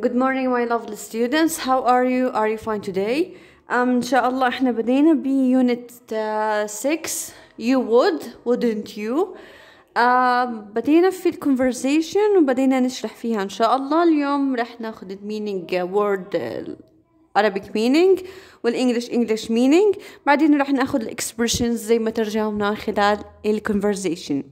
Good morning my lovely students. How are you? Are you fine today? Um, ان شاء الله احنا بدينا ب unit 6 uh, you would wouldn't you uh, بدينا في الكونفرزيشن وبدينا نشرح فيها ان شاء الله اليوم رح ناخد meaning word Arabic meaning والإنجليش English meaning بعدين رح ناخد expressions زي ما ترجمنا خلال الكونفرزيشن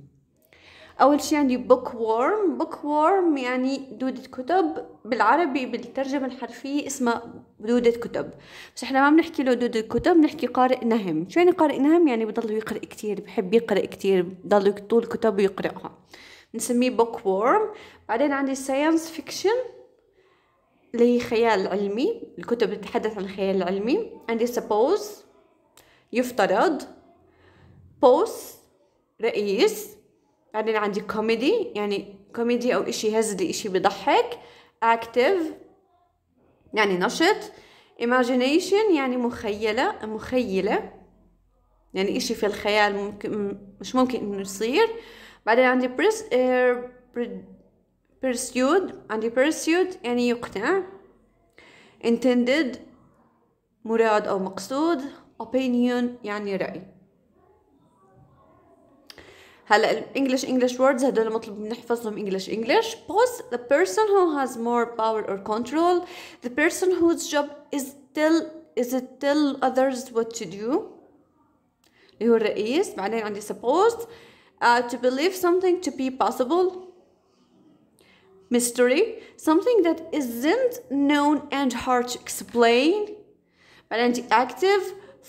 اول شيء عندي بوك وورم بوك وورم يعني دودة كتب بالعربي بالترجمة الحرفية اسمها دودة كتب بس احنا ما بنحكي له دودة كتب بنحكي قارئ نهم شو يعني قارئ نهم يعني بضل يقرأ كتير بحب يقرأ كتير بضل طول كتبه يقرأها بنسميه بوك وورم بعدين عندي ساينس فيكشن اللي هي خيال علمي الكتب اللي تتحدث عن الخيال العلمي عندي سبوز يفترض بوس رئيس بعدين عندي كوميدي يعني كوميدي أو إشي هزلي إشي بضحك اكتف يعني نشط imagination يعني مخيلة مخيلة يعني إشي في الخيال ممكن مش ممكن إنه يصير بعدين عندي بريس آه، pursued عندي pursued يعني يقنع intended مراد أو مقصود opinion يعني رأي هلا الانجلش انجلش ووردز هدول مطلوب نحفظهم انجلش انجلش بوز the person who has more power or control the person whose job is tell is it tell others what to do اللي هو الرئيس بعدين عندي supposed uh, to believe something to be possible mystery something that isn't known and hard to explain عندي active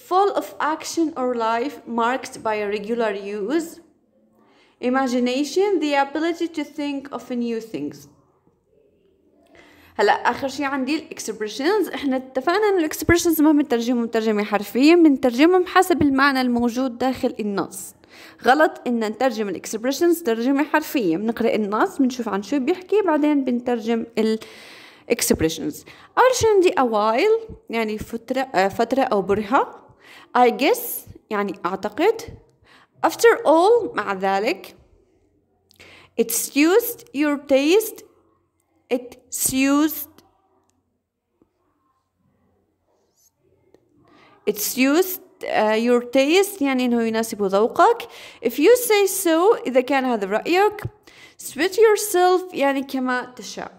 full of action or life marked by a regular use imagination the ability to think of new things هلا اخر شيء عندي الاكسبريشنز احنا اتفقنا انه الاكسبريشنز ما بنترجمهم ترجمه حرفيه بنترجمهم حسب المعنى الموجود داخل النص غلط ان نترجم الاكسبريشنز ترجمه حرفيه بنقرا النص بنشوف عن شو بيحكي بعدين بنترجم ال expressions اول شيء عندي a while يعني فتره آه، فتره او برهه I guess يعني اعتقد After all مع ذلك it suits your taste it suits it suits uh, your taste يعني انه يناسب ذوقك if you say so اذا كان هذا رايك switch yourself يعني كما تشاء